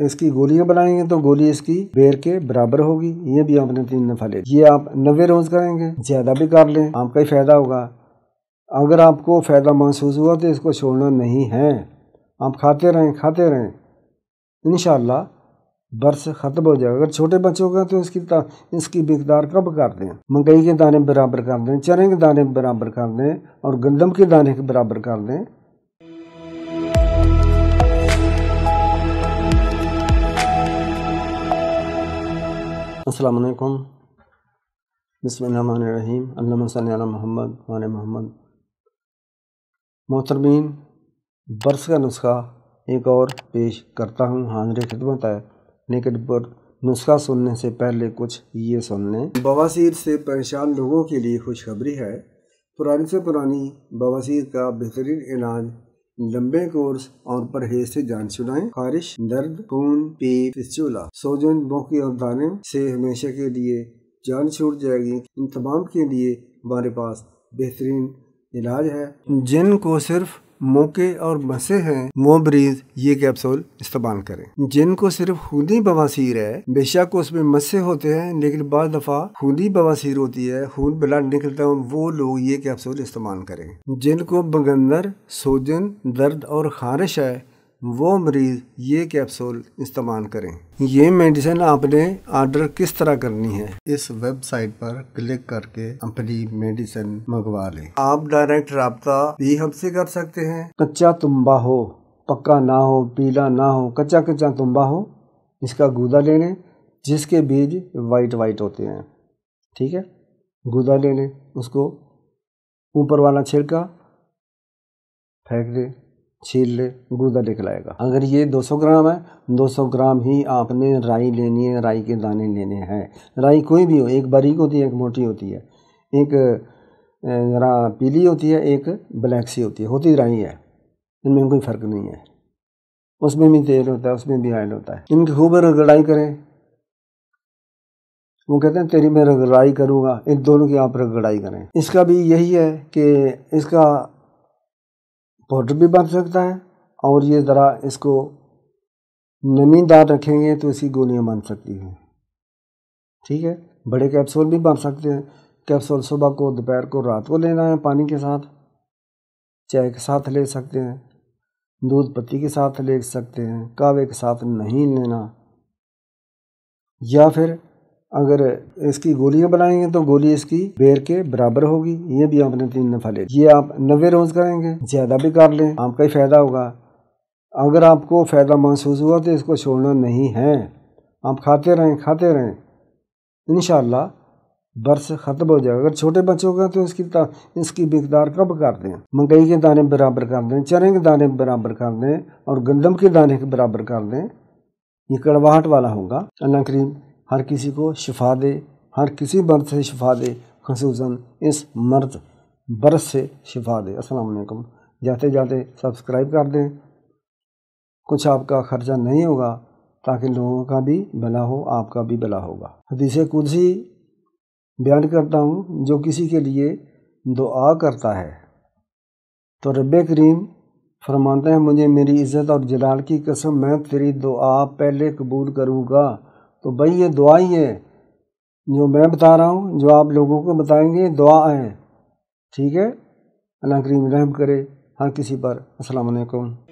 इसकी गोलियां बनाएंगे तो गोली इसकी बेर के बराबर होगी ये भी आपने तीन नफा ले ये आप नबे रोज करेंगे ज्यादा भी कर लें आपका ही फायदा होगा अगर आपको फ़ायदा महसूस हुआ तो इसको छोड़ना नहीं है आप खाते रहें खाते रहें इन बर्स ख़त्म हो जाएगा अगर छोटे बच्चों का तो इसकी इसकी मकदार कब कर दें मकई के दाने बराबर कर दें चने के दाने बराबर कर दें और गंदम के दाने के बराबर कर दें असलकम बसमीम अल्लाम मोहम्मद वान मोहम्मद मोहतरमीन बर्स का नुस्खा एक और पेश करता हूँ हाजिर खिदमत है लेकिन पर नुस्खा सुनने से पहले कुछ ये सुन लें बवासीर से परेशान लोगों के लिए खुशखबरी है पुरानी से पुरानी बवासीर का बेहतरीन इलाज लंबे कोर्स और परहेज से जान छुड़ाएं खारिश दर्द खून पेट फिस्चूला सोजन बोकी और दाने से हमेशा के लिए जान छूट जाएगी इन तमाम के लिए हमारे पास बेहतरीन इलाज है जिन को सिर्फ मौके और मसे हैं वो मरीज ये कैप्सूल इस्तेमाल करें जिनको सिर्फ खूनी बवासीर है बेशक उसमें मसे होते हैं लेकिन बार दफ़ा खूनी बवासीर होती है खून ब्लड निकलता है वो लोग ये कैप्सूल इस्तेमाल करें जिनको बगंदर सोजन दर्द और खारिश है वो मरीज़ ये कैप्सूल इस्तेमाल करें ये मेडिसिन आपने ऑर्डर किस तरह करनी है इस वेबसाइट पर क्लिक करके अपनी मेडिसिन मंगवा लें आप डायरेक्ट रबता भी हमसे कर सकते हैं कच्चा तुम्बा हो पक्का ना हो पीला ना हो कच्चा कच्चा तुम्बा हो इसका गूदा ले लें जिसके बीज वाइट वाइट होते हैं ठीक है गूदा ले लें उसको ऊपर वाला छिड़का फेंक दें छील गूदा निकल आएगा अगर ये 200 ग्राम है 200 ग्राम ही आपने राई लेनी है राई के दाने लेने हैं राई कोई भी हो एक बारीक होती है एक मोटी होती है एक पीली होती है एक ब्लैक सी होती है होती राई है इनमें कोई फ़र्क नहीं है उसमें भी तेल होता है उसमें भी ऑयल होता है इनकी खूब रगड़ाई करें वो कहते हैं तेरी मैं रगड़ाई करूँगा इन दोनों की आप रगड़ाई करें इसका भी यही है कि इसका पाउडर भी बन सकता है और ये ज़रा इसको नमीदार रखेंगे तो इसकी गोलियाँ बन सकती हैं ठीक है बड़े कैप्सूल भी बन सकते हैं कैप्सूल सुबह को दोपहर को रात को लेना है पानी के साथ चाय के साथ ले सकते हैं दूध पत्ती के साथ ले सकते हैं कावे के साथ नहीं लेना या फिर अगर इसकी गोलियां बनाएंगे तो गोली इसकी बेर के बराबर होगी ये भी आपने तीन नफा ले ये आप नबे रोज़ करेंगे ज़्यादा भी कर लें आपका ही फ़ायदा होगा अगर आपको फ़ायदा महसूस हुआ तो इसको छोड़ना नहीं है आप खाते रहें खाते रहें इन बर्स ख़त्म हो जाएगा अगर छोटे बच्चों का तो इसकी इसकी मकदार कब कर दें मकई के दाने बराबर कर दें चने के दाने बराबर कर दें और गंदम के दाने के बराबर कर दें ये कड़वाहट वाला होगा अल्लाह करीम हर किसी को शिफा दे हर किसी मर्द से शिफा दे खसूस इस मर्द बरस से शिफा दे असलकम जाते जाते सब्सक्राइब कर दें कुछ आपका ख़र्चा नहीं होगा ताकि लोगों का भी भला हो आपका भी भला होगा हदीस कुर्सी बयान करता हूँ जो किसी के लिए दुआ करता है तो रब करीम फरमाते हैं मुझे मेरी इज़्ज़त और जलाल की कसम मैं तेरी दुआ पहले कबूल करूँगा तो भाई ये ही है जो मैं बता रहा हूँ जो आप लोगों को बताएंगे दुआ है ठीक है अल्लाह करीम रहम करे हर किसी पर असलकम